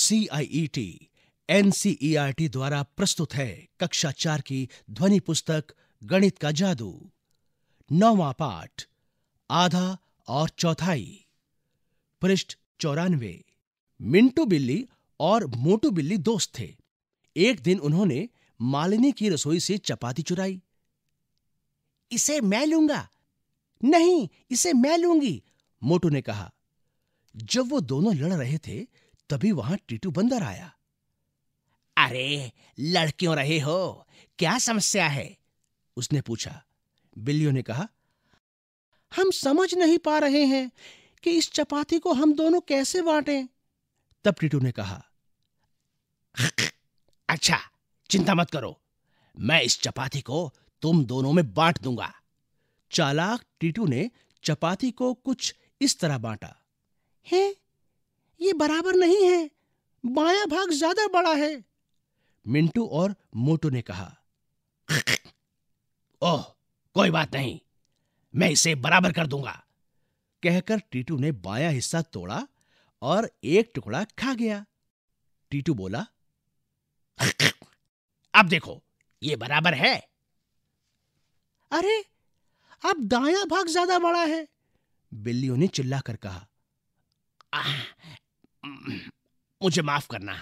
CIET NCERT e e द्वारा प्रस्तुत है कक्षा चार की ध्वनि पुस्तक गणित का जादू नौवा पाठ आधा और चौथाई पृष्ठ चौरानवे मिंटू बिल्ली और मोटू बिल्ली दोस्त थे एक दिन उन्होंने मालिनी की रसोई से चपाती चुराई इसे मैं लूंगा नहीं इसे मैं लूंगी मोटू ने कहा जब वो दोनों लड़ रहे थे तभी वहां टीटू बंदर आया अरे लड़कियों रहे हो क्या समस्या है उसने पूछा बिल्लियो ने कहा हम समझ नहीं पा रहे हैं कि इस चपाती को हम दोनों कैसे बांटें तब टीटू ने कहा अच्छा चिंता मत करो मैं इस चपाती को तुम दोनों में बांट दूंगा चालाक टीटू ने चपाती को कुछ इस तरह बांटा हैं ये बराबर नहीं है बाया भाग ज्यादा बड़ा है मिंटू और मोटू ने कहा ओह कोई बात नहीं मैं इसे बराबर कर दूंगा कहकर टीटू ने बाया हिस्सा तोड़ा और एक टुकड़ा खा गया टीटू बोला अब देखो ये बराबर है अरे अब दाया भाग ज्यादा बड़ा है बिल्लियों ने चिल्ला कर कहा मुझे माफ करना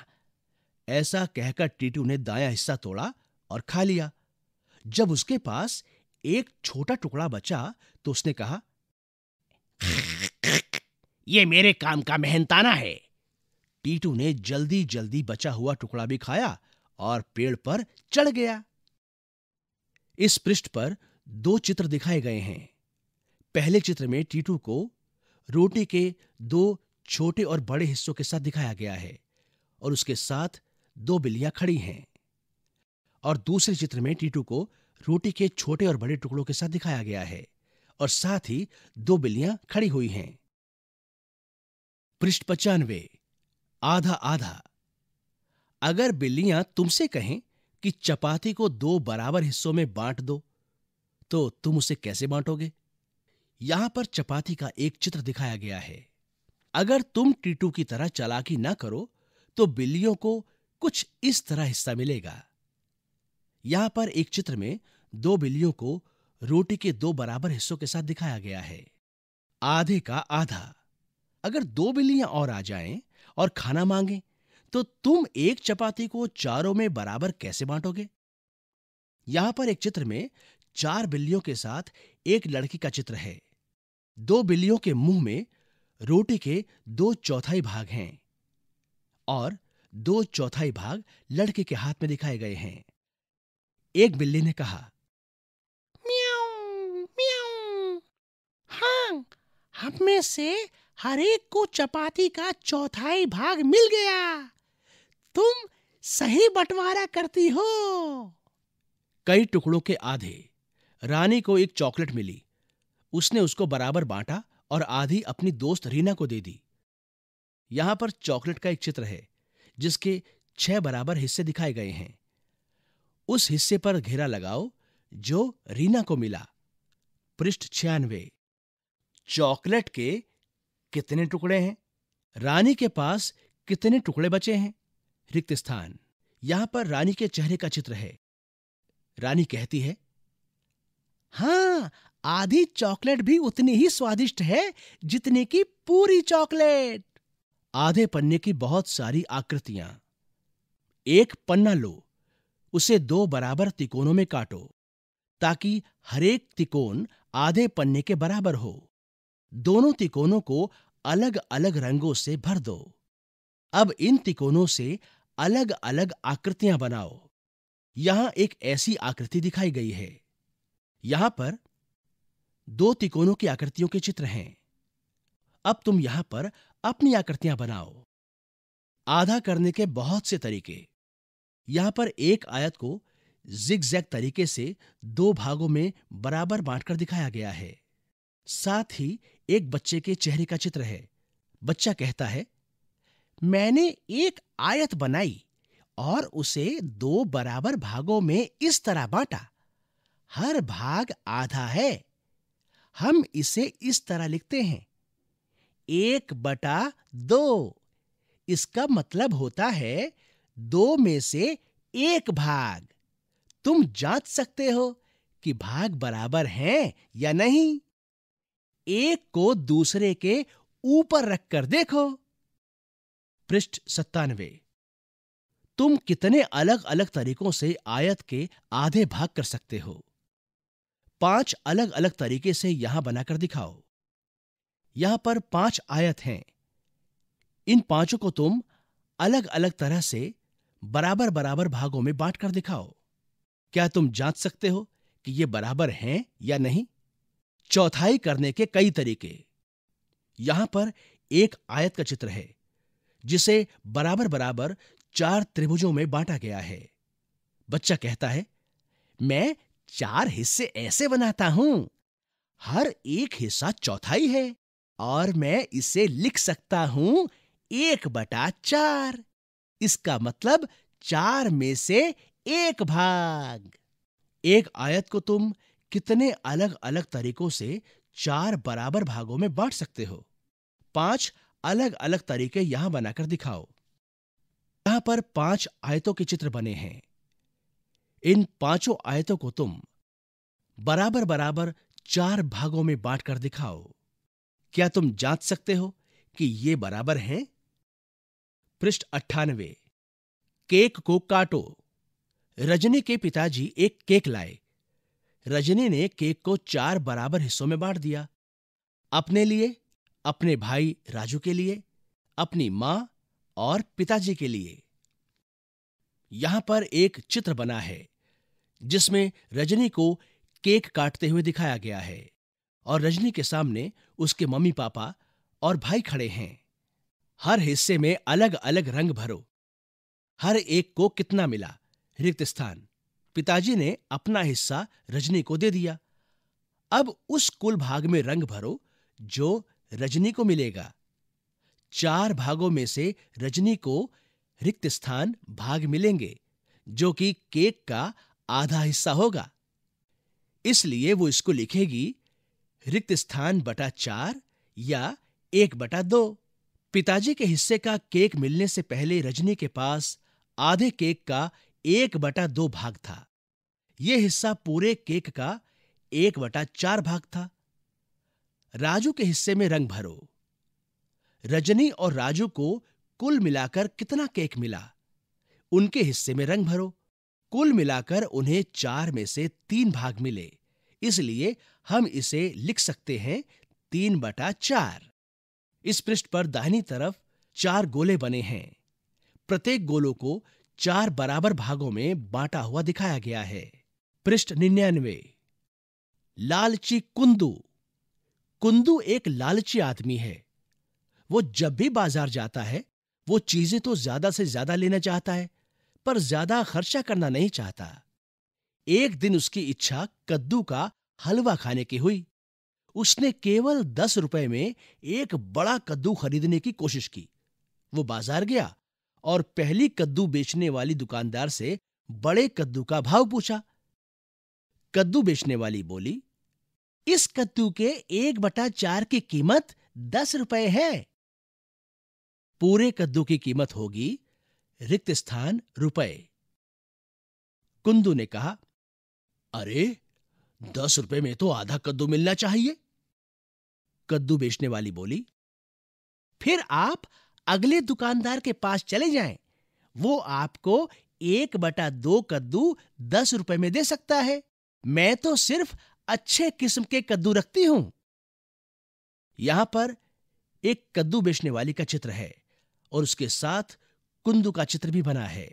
ऐसा कहकर टीटू ने दाया हिस्सा तोड़ा और खा लिया जब उसके पास एक छोटा टुकड़ा बचा तो उसने कहा यह मेरे काम का मेहनताना है टीटू ने जल्दी जल्दी बचा हुआ टुकड़ा भी खाया और पेड़ पर चढ़ गया इस पृष्ठ पर दो चित्र दिखाए गए हैं पहले चित्र में टीटू को रोटी के दो छोटे और बड़े हिस्सों के साथ दिखाया गया है और उसके साथ दो बिल्लियां खड़ी हैं और दूसरे चित्र में टीटू को रोटी के छोटे और बड़े टुकड़ों के साथ दिखाया गया है और साथ ही दो बिल्लियां खड़ी हुई हैं पृष्ठ पचानवे आधा आधा अगर बिल्लियां तुमसे कहें कि चपाती को दो बराबर हिस्सों में बांट दो तो तुम उसे कैसे बांटोगे यहां पर चपाती का एक चित्र दिखाया गया है अगर तुम टीटू की तरह चलाकी ना करो तो बिल्लियों को कुछ इस तरह हिस्सा मिलेगा यहां पर एक चित्र में दो बिल्लियों को रोटी के दो बराबर हिस्सों के साथ दिखाया गया है आधे का आधा अगर दो बिल्लियां और आ जाएं और खाना मांगे तो तुम एक चपाती को चारों में बराबर कैसे बांटोगे यहां पर एक चित्र में चार बिल्लियों के साथ एक लड़की का चित्र है दो बिल्लियों के मुंह में रोटी के दो चौथाई भाग हैं और दो चौथाई भाग लड़के के हाथ में दिखाए गए हैं एक बिल्ली ने कहा म्याऊं म्याऊं हाँ हम में से हर एक को चपाती का चौथाई भाग मिल गया तुम सही बंटवारा करती हो कई टुकड़ों के आधे रानी को एक चॉकलेट मिली उसने उसको बराबर बांटा और आधी अपनी दोस्त रीना को दे दी यहां पर चॉकलेट का एक चित्र है जिसके छह बराबर हिस्से दिखाए गए हैं उस हिस्से पर घेरा लगाओ जो रीना को मिला पृष्ठ छियानवे चॉकलेट के कितने टुकड़े हैं रानी के पास कितने टुकड़े बचे हैं रिक्त स्थान यहां पर रानी के चेहरे का चित्र है रानी कहती है हां आधी चॉकलेट भी उतनी ही स्वादिष्ट है जितने की पूरी चॉकलेट आधे पन्ने की बहुत सारी आकृतियां एक पन्ना लो उसे दो बराबर तिकोनों में काटो ताकि हरेक तिकोन आधे पन्ने के बराबर हो दोनों तिकोनों को अलग अलग रंगों से भर दो अब इन तिकोनों से अलग अलग आकृतियां बनाओ यहां एक ऐसी आकृति दिखाई गई है यहां पर दो तिकोनों की आकृतियों के चित्र हैं अब तुम यहां पर अपनी आकृतियां बनाओ आधा करने के बहुत से तरीके यहां पर एक आयत को जिग तरीके से दो भागों में बराबर बांटकर दिखाया गया है साथ ही एक बच्चे के चेहरे का चित्र है बच्चा कहता है मैंने एक आयत बनाई और उसे दो बराबर भागों में इस तरह बांटा हर भाग आधा है हम इसे इस तरह लिखते हैं एक बटा दो इसका मतलब होता है दो में से एक भाग तुम जांच सकते हो कि भाग बराबर हैं या नहीं एक को दूसरे के ऊपर रखकर देखो पृष्ठ सत्तानवे तुम कितने अलग अलग तरीकों से आयत के आधे भाग कर सकते हो पांच अलग अलग तरीके से यहां बनाकर दिखाओ यहां पर पांच आयत हैं इन पांचों को तुम अलग अलग तरह से बराबर बराबर भागों में बांट कर दिखाओ क्या तुम जांच सकते हो कि ये बराबर हैं या नहीं चौथाई करने के कई तरीके यहां पर एक आयत का चित्र है जिसे बराबर बराबर चार त्रिभुजों में बांटा गया है बच्चा कहता है मैं चार हिस्से ऐसे बनाता हूं हर एक हिस्सा चौथाई है और मैं इसे लिख सकता हूं एक बटा चार इसका मतलब चार में से एक भाग एक आयत को तुम कितने अलग अलग तरीकों से चार बराबर भागों में बांट सकते हो पांच अलग अलग तरीके यहां बनाकर दिखाओ यहां पर पांच आयतों के चित्र बने हैं इन पांचों आयतों को तुम बराबर बराबर चार भागों में बांटकर दिखाओ क्या तुम जांच सकते हो कि ये बराबर हैं? पृष्ठ अट्ठानवे केक को काटो रजनी के पिताजी एक केक लाए रजनी ने केक को चार बराबर हिस्सों में बांट दिया अपने लिए अपने भाई राजू के लिए अपनी मां और पिताजी के लिए यहां पर एक चित्र बना है जिसमें रजनी को केक काटते हुए दिखाया गया है और रजनी के सामने उसके मम्मी पापा और भाई खड़े हैं हर हिस्से में अलग अलग रंग भरो हर एक को कितना मिला रिक्त स्थान पिताजी ने अपना हिस्सा रजनी को दे दिया अब उस कुल भाग में रंग भरो जो रजनी को मिलेगा चार भागों में से रजनी को रिक्त स्थान भाग मिलेंगे जो कि केक का आधा हिस्सा होगा इसलिए वो इसको लिखेगी रिक्त स्थान बटा चार या एक बटा दो पिताजी के हिस्से का केक मिलने से पहले रजनी के पास आधे केक का एक बटा दो भाग था यह हिस्सा पूरे केक का एक बटा चार भाग था राजू के हिस्से में रंग भरो रजनी और राजू को कुल मिलाकर कितना केक मिला उनके हिस्से में रंग भरो कुल मिलाकर उन्हें चार में से तीन भाग मिले इसलिए हम इसे लिख सकते हैं तीन बटा चार इस पृष्ठ पर दाहिनी तरफ चार गोले बने हैं प्रत्येक गोलों को चार बराबर भागों में बांटा हुआ दिखाया गया है पृष्ठ निन्यानवे लालची कुंदू कुंदू एक लालची आदमी है वो जब भी बाजार जाता है वो चीजें तो ज्यादा से ज्यादा लेना चाहता है पर ज्यादा खर्चा करना नहीं चाहता एक दिन उसकी इच्छा कद्दू का हलवा खाने की हुई उसने केवल दस रुपए में एक बड़ा कद्दू खरीदने की कोशिश की वो बाजार गया और पहली कद्दू बेचने वाली दुकानदार से बड़े कद्दू का भाव पूछा कद्दू बेचने वाली बोली इस कद्दू के एक बटा चार की कीमत दस रुपए है पूरे कद्दू की कीमत होगी रिक्त स्थान रुपए कुंदू ने कहा अरे दस रुपए में तो आधा कद्दू मिलना चाहिए कद्दू बेचने वाली बोली फिर आप अगले दुकानदार के पास चले जाएं, वो आपको एक बटा दो कद्दू दस रुपए में दे सकता है मैं तो सिर्फ अच्छे किस्म के कद्दू रखती हूं यहां पर एक कद्दू बेचने वाली का चित्र है और उसके साथ कुंदू का चित्र भी बना है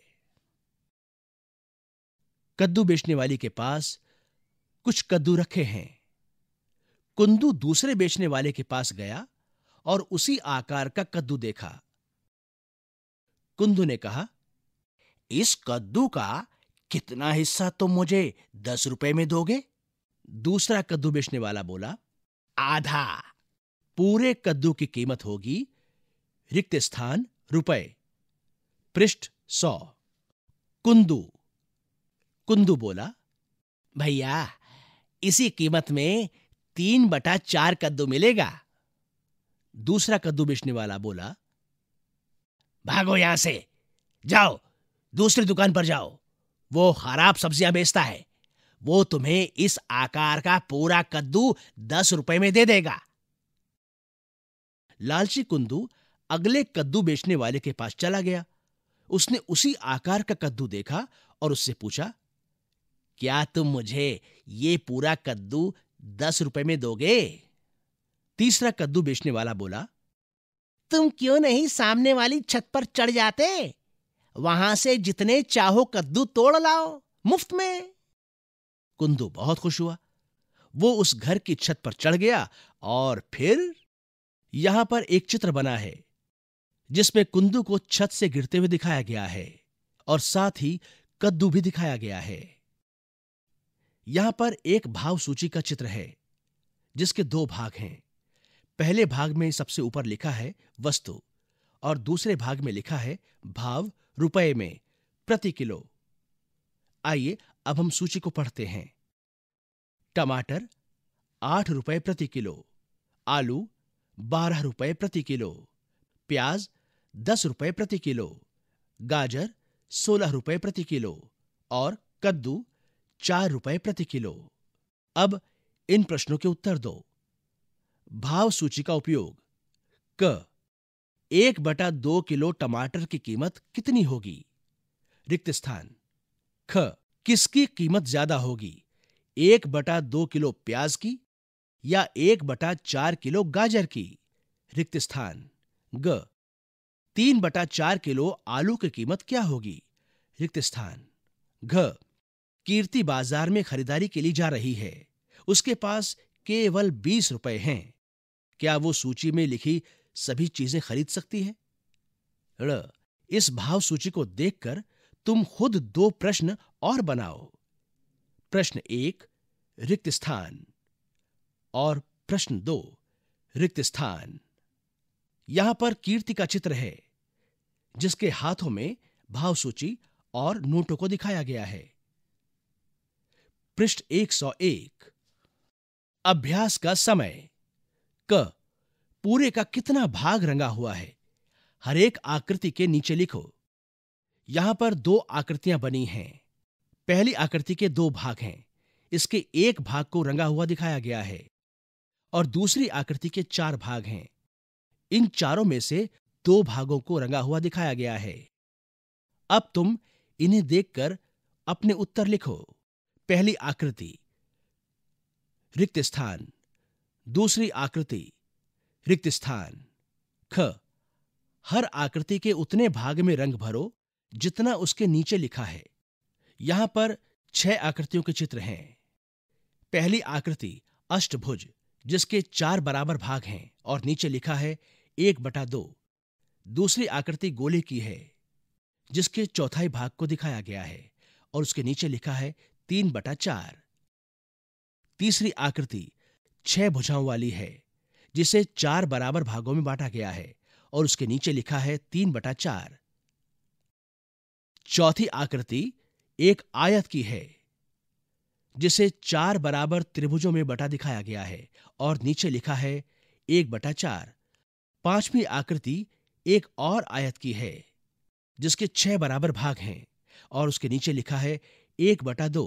कद्दू बेचने वाली के पास कुछ कद्दू रखे हैं कुंदू दूसरे बेचने वाले के पास गया और उसी आकार का कद्दू देखा कुंदू ने कहा इस कद्दू का कितना हिस्सा तुम तो मुझे दस रुपए में दोगे दूसरा कद्दू बेचने वाला बोला आधा पूरे कद्दू की कीमत होगी रिक्त स्थान रुपए पृष्ठ सौ कुंदू कुंदू बोला भैया इसी कीमत में तीन बटा चार कद्दू मिलेगा दूसरा कद्दू बेचने वाला बोला भागो यहां से जाओ दूसरी दुकान पर जाओ वो खराब सब्जियां बेचता है वो तुम्हें इस आकार का पूरा कद्दू दस रुपए में दे देगा लालची कुंदू अगले कद्दू बेचने वाले के पास चला गया उसने उसी आकार का कद्दू देखा और उससे पूछा क्या तुम मुझे ये पूरा कद्दू दस रुपए में दोगे तीसरा कद्दू बेचने वाला बोला तुम क्यों नहीं सामने वाली छत पर चढ़ जाते वहां से जितने चाहो कद्दू तोड़ लाओ मुफ्त में कुंदू बहुत खुश हुआ वो उस घर की छत पर चढ़ गया और फिर यहां पर एक चित्र बना है जिसमें कुंदू को छत से गिरते हुए दिखाया गया है और साथ ही कद्दू भी दिखाया गया है यहां पर एक भाव सूची का चित्र है जिसके दो भाग हैं पहले भाग में सबसे ऊपर लिखा है वस्तु और दूसरे भाग में लिखा है भाव रुपए में प्रति किलो आइए अब हम सूची को पढ़ते हैं टमाटर आठ रुपए प्रति किलो आलू बारह रुपए प्रति किलो प्याज दस रुपए प्रति किलो गाजर सोलह रुपए प्रति किलो और कद्दू चार रुपए प्रति किलो अब इन प्रश्नों के उत्तर दो भाव सूची का उपयोग क एक बटा दो किलो टमाटर की कीमत कितनी होगी रिक्त स्थान ख किसकी कीमत ज्यादा होगी एक बटा दो किलो प्याज की या एक बटा चार किलो गाजर की रिक्त स्थान ग तीन बटा चार किलो आलू की कीमत क्या होगी रिक्त स्थान घ कीर्ति बाजार में खरीदारी के लिए जा रही है उसके पास केवल बीस रुपए हैं क्या वो सूची में लिखी सभी चीजें खरीद सकती है ल, इस भाव सूची को देखकर तुम खुद दो प्रश्न और बनाओ प्रश्न एक रिक्त स्थान और प्रश्न दो रिक्त स्थान यहां पर कीर्ति का चित्र है जिसके हाथों में भावसूची और नोटों को दिखाया गया है पृष्ठ 101 अभ्यास का समय क पूरे का कितना भाग रंगा हुआ है हरेक आकृति के नीचे लिखो यहां पर दो आकृतियां बनी हैं पहली आकृति के दो भाग हैं इसके एक भाग को रंगा हुआ दिखाया गया है और दूसरी आकृति के चार भाग हैं इन चारों में से दो भागों को रंगा हुआ दिखाया गया है अब तुम इन्हें देखकर अपने उत्तर लिखो पहली आकृति रिक्त स्थान दूसरी आकृति रिक्त स्थान ख हर आकृति के उतने भाग में रंग भरो जितना उसके नीचे लिखा है यहां पर छह आकृतियों के चित्र हैं पहली आकृति अष्टभुज जिसके चार बराबर भाग हैं और नीचे लिखा है एक बटा दो दूसरी आकृति गोले की है जिसके चौथाई भाग को दिखाया गया है और उसके नीचे लिखा है तीन बटा चार तीसरी आकृति छह भुजाओं वाली है जिसे चार बराबर भागों में बांटा गया है और उसके नीचे लिखा है तीन बटा चार चौथी आकृति एक आयत की है जिसे चार बराबर त्रिभुजों में बटा दिखाया गया है और नीचे लिखा है एक बटा चार पांचवी आकृति एक और आयत की है जिसके छह बराबर भाग हैं और उसके नीचे लिखा है एक बटा दो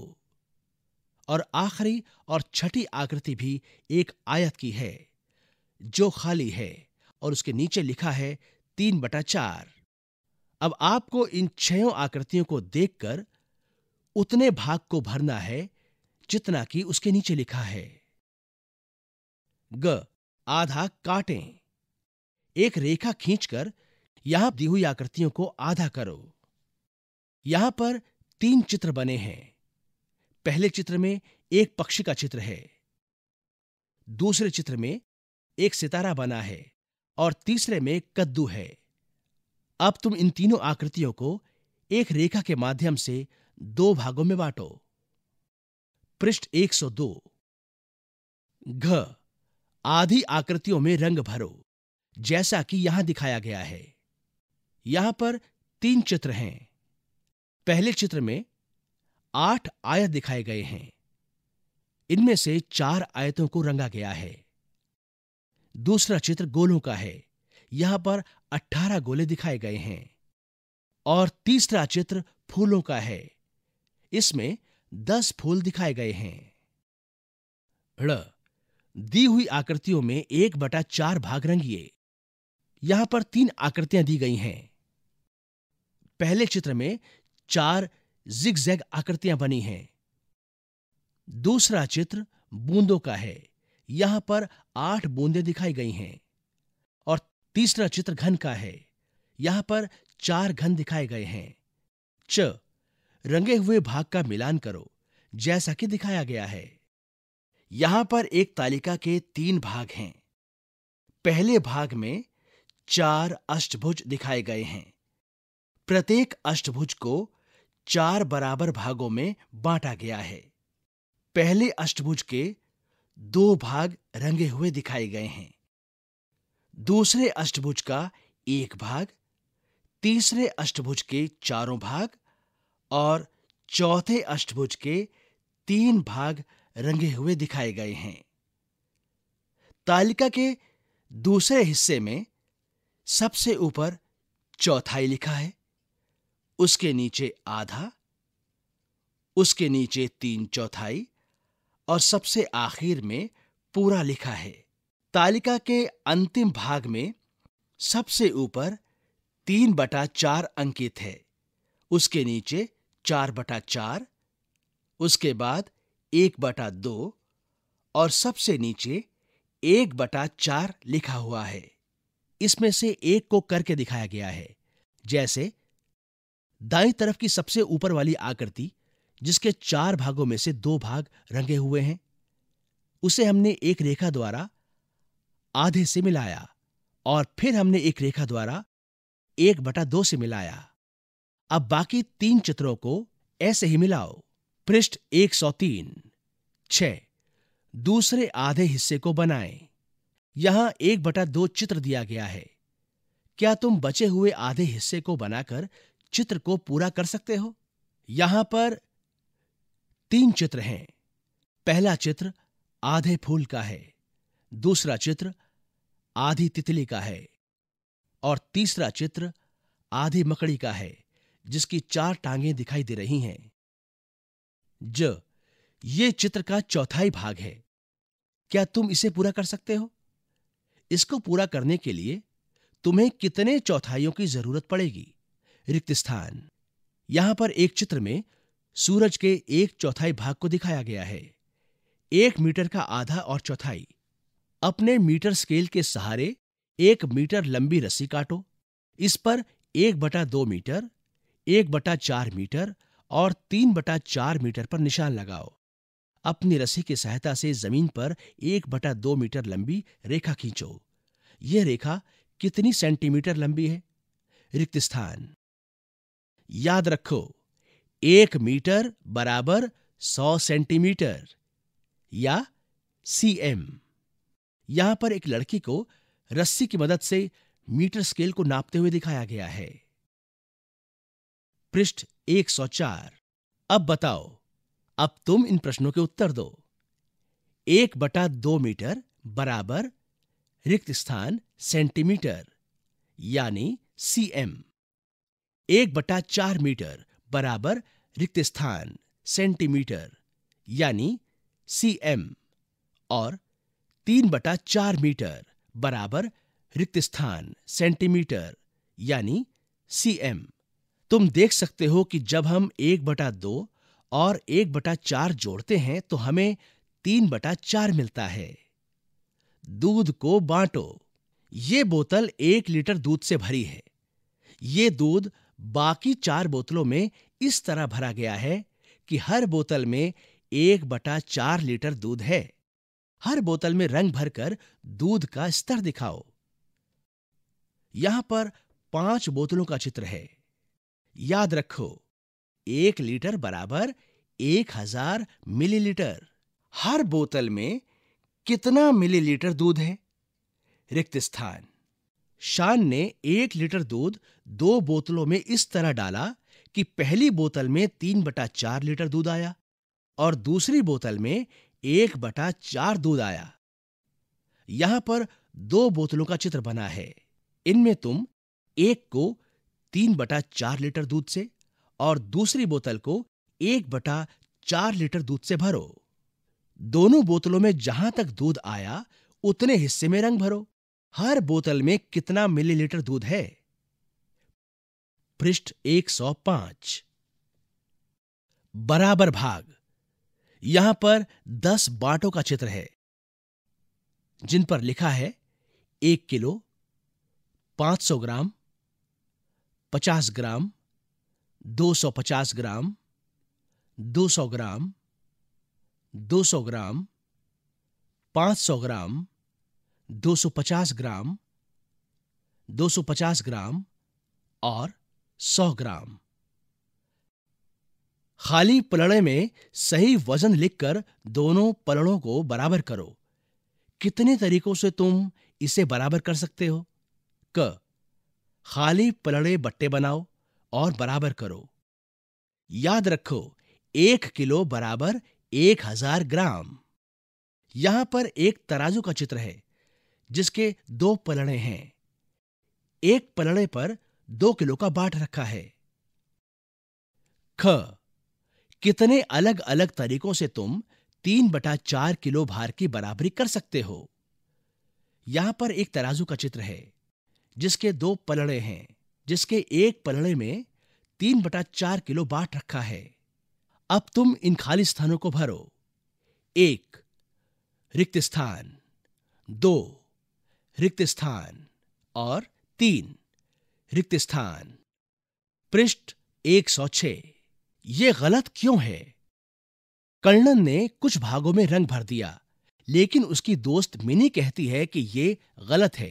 और आखिरी और छठी आकृति भी एक आयत की है जो खाली है और उसके नीचे लिखा है तीन बटा चार अब आपको इन छयों आकृतियों को देखकर उतने भाग को भरना है जितना कि उसके नीचे लिखा है ग आधा काटें एक रेखा खींचकर यहां दी हुई आकृतियों को आधा करो यहां पर तीन चित्र बने हैं पहले चित्र में एक पक्षी का चित्र है दूसरे चित्र में एक सितारा बना है और तीसरे में कद्दू है अब तुम इन तीनों आकृतियों को एक रेखा के माध्यम से दो भागों में बांटो पृष्ठ 102 घ आधी आकृतियों में रंग भरो जैसा कि यहां दिखाया गया है यहां पर तीन चित्र हैं पहले चित्र में आठ आयत दिखाए गए हैं इनमें से चार आयतों को रंगा गया है दूसरा चित्र गोलों का है यहां पर अट्ठारह गोले दिखाए गए हैं और तीसरा चित्र फूलों का है इसमें दस फूल दिखाए गए हैं दी हुई आकृतियों में एक बटा चार भाग रंगिए यहां पर तीन आकृतियां दी गई हैं पहले चित्र में चार जिग जैग आकृतियां बनी हैं दूसरा चित्र बूंदों का है यहां पर आठ बूंदें दिखाई गई हैं और तीसरा चित्र घन का है यहां पर चार घन दिखाए गए हैं च रंगे हुए भाग का मिलान करो जैसा कि दिखाया गया है यहां पर एक तालिका के तीन भाग हैं पहले भाग में चार अष्टभुज दिखाए गए हैं प्रत्येक अष्टभुज को चार बराबर भागों में बांटा गया है पहले अष्टभुज के दो भाग रंगे हुए दिखाए गए हैं दूसरे अष्टभुज का एक भाग तीसरे अष्टभुज के चारों भाग और चौथे अष्टभुज के तीन भाग रंगे हुए दिखाए गए हैं तालिका के दूसरे हिस्से में सबसे ऊपर चौथाई लिखा है उसके नीचे आधा उसके नीचे तीन चौथाई और सबसे आखिर में पूरा लिखा है तालिका के अंतिम भाग में सबसे ऊपर तीन बटा चार अंकित है उसके नीचे चार बटा चार उसके बाद एक बटा दो और सबसे नीचे एक बटा चार लिखा हुआ है इसमें से एक को करके दिखाया गया है जैसे दाई तरफ की सबसे ऊपर वाली आकृति जिसके चार भागों में से दो भाग रंगे हुए हैं उसे हमने एक रेखा द्वारा आधे से मिलाया और फिर हमने एक रेखा द्वारा एक बटा दो से मिलाया अब बाकी तीन चित्रों को ऐसे ही मिलाओ पृष्ठ 103 सौ दूसरे आधे हिस्से को बनाएं यहां एक बटा दो चित्र दिया गया है क्या तुम बचे हुए आधे हिस्से को बनाकर चित्र को पूरा कर सकते हो यहां पर तीन चित्र हैं पहला चित्र आधे फूल का है दूसरा चित्र आधी तितली का है और तीसरा चित्र आधी मकड़ी का है जिसकी चार टांगें दिखाई दे रही हैं ज ये चित्र का चौथाई भाग है क्या तुम इसे पूरा कर सकते हो इसको पूरा करने के लिए तुम्हें कितने चौथाइयों की जरूरत पड़ेगी रिक्त स्थान यहां पर एक चित्र में सूरज के एक चौथाई भाग को दिखाया गया है एक मीटर का आधा और चौथाई अपने मीटर स्केल के सहारे एक मीटर लंबी रस्सी काटो इस पर एक बटा दो मीटर एक बटा चार मीटर और तीन बटा चार मीटर पर निशान लगाओ अपनी रस्सी की सहायता से जमीन पर एक बटा दो मीटर लंबी रेखा खींचो यह रेखा कितनी सेंटीमीटर लंबी है रिक्त स्थान याद रखो एक मीटर बराबर सौ सेंटीमीटर या सी एम यहां पर एक लड़की को रस्सी की मदद से मीटर स्केल को नापते हुए दिखाया गया है पृष्ठ 104 अब बताओ अब तुम इन प्रश्नों के उत्तर दो एक बटा दो मीटर बराबर रिक्त स्थान सेंटीमीटर यानी सी एम एक बटा चार मीटर बराबर रिक्त स्थान सेंटीमीटर यानी सी एम और तीन बटा चार मीटर बराबर रिक्त स्थान सेंटीमीटर यानी सी एम तुम देख सकते हो कि जब हम एक बटा दो और एक बटा चार जोड़ते हैं तो हमें तीन बटा चार मिलता है दूध को बांटो ये बोतल एक लीटर दूध से भरी है ये दूध बाकी चार बोतलों में इस तरह भरा गया है कि हर बोतल में एक बटा चार लीटर दूध है हर बोतल में रंग भरकर दूध का स्तर दिखाओ यहां पर पांच बोतलों का चित्र है याद रखो एक लीटर बराबर एक हजार मिलीलीटर हर बोतल में कितना मिलीलीटर दूध है रिक्त स्थान शान ने एक लीटर दूध दो बोतलों में इस तरह डाला कि पहली बोतल में तीन बटा चार लीटर दूध आया और दूसरी बोतल में एक बटा चार दूध आया यहां पर दो बोतलों का चित्र बना है इनमें तुम एक को तीन बटा चार लीटर दूध से और दूसरी बोतल को एक बटा चार लीटर दूध से भरो दोनों बोतलों में जहां तक दूध आया उतने हिस्से में रंग भरो हर बोतल में कितना मिलीलीटर दूध है पृष्ठ 105 बराबर भाग यहां पर दस बाटों का चित्र है जिन पर लिखा है एक किलो 500 ग्राम 50 ग्राम 250 ग्राम 200 ग्राम 200 ग्राम 500 ग्राम 250 ग्राम 250 ग्राम और 100 ग्राम खाली पलड़े में सही वजन लिखकर दोनों पलड़ों को बराबर करो कितने तरीकों से तुम इसे बराबर कर सकते हो क खाली पलड़े बट्टे बनाओ और बराबर करो याद रखो एक किलो बराबर एक हजार ग्राम यहां पर एक तराजू का चित्र है जिसके दो पलड़े हैं एक पलड़े पर दो किलो का बाट रखा है ख कितने अलग अलग तरीकों से तुम तीन बटा चार किलो भार की बराबरी कर सकते हो यहां पर एक तराजू का चित्र है जिसके दो पलड़े हैं जिसके एक पलड़े में तीन बटा चार किलो बाट रखा है अब तुम इन खाली स्थानों को भरो एक रिक्त स्थान दो रिक्त स्थान और तीन रिक्त स्थान पृष्ठ छ ये गलत क्यों है कर्णन ने कुछ भागों में रंग भर दिया लेकिन उसकी दोस्त मिनी कहती है कि ये गलत है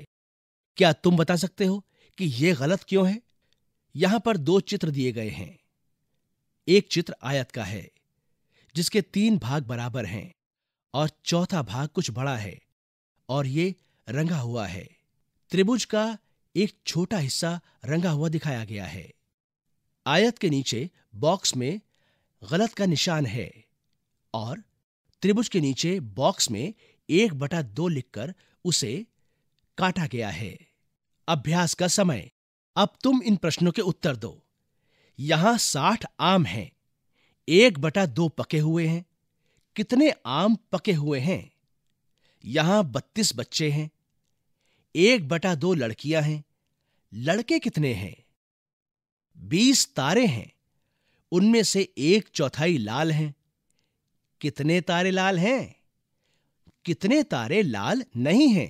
क्या तुम बता सकते हो कि यह गलत क्यों है यहां पर दो चित्र दिए गए हैं एक चित्र आयत का है जिसके तीन भाग बराबर हैं और चौथा भाग कुछ बड़ा है और ये रंगा हुआ है त्रिभुज का एक छोटा हिस्सा रंगा हुआ दिखाया गया है आयत के नीचे बॉक्स में गलत का निशान है और त्रिभुज के नीचे बॉक्स में एक बटा दो लिखकर उसे काटा गया है अभ्यास का समय अब तुम इन प्रश्नों के उत्तर दो यहां साठ आम हैं एक बटा दो पके हुए हैं कितने आम पके हुए हैं यहां बत्तीस बच्चे हैं एक बटा दो लड़कियां हैं लड़के कितने हैं बीस तारे हैं उनमें से एक चौथाई लाल हैं कितने तारे लाल हैं कितने तारे लाल नहीं हैं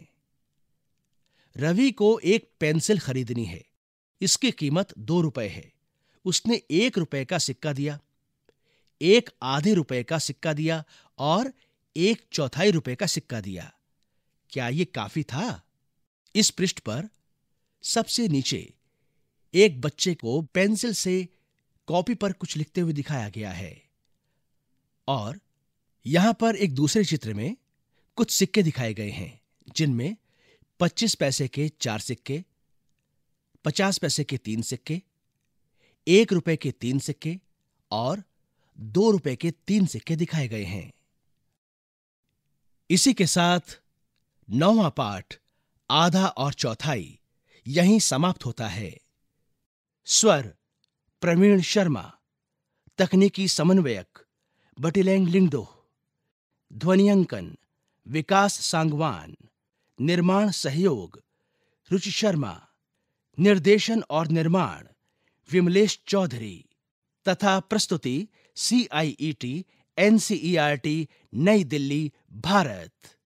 रवि को एक पेंसिल खरीदनी है इसकी कीमत दो रुपए है उसने एक रुपए का सिक्का दिया एक आधे रुपए का सिक्का दिया और एक चौथाई रुपए का सिक्का दिया क्या यह काफी था इस पृष्ठ पर सबसे नीचे एक बच्चे को पेंसिल से कॉपी पर कुछ लिखते हुए दिखाया गया है और यहां पर एक दूसरे चित्र में कुछ सिक्के दिखाए गए हैं जिनमें पच्चीस पैसे के चार सिक्के पचास पैसे के तीन सिक्के एक रुपए के तीन सिक्के और दो रुपए के तीन सिक्के दिखाए गए हैं इसी के साथ नौवा पाठ आधा और चौथाई यहीं समाप्त होता है स्वर प्रवीण शर्मा तकनीकी समन्वयक बटिलैंग लिंगडो ध्वनियांकन विकास सांगवान निर्माण सहयोग रुचि शर्मा निर्देशन और निर्माण विमलेश चौधरी तथा प्रस्तुति C I E T N C E R T नई दिल्ली भारत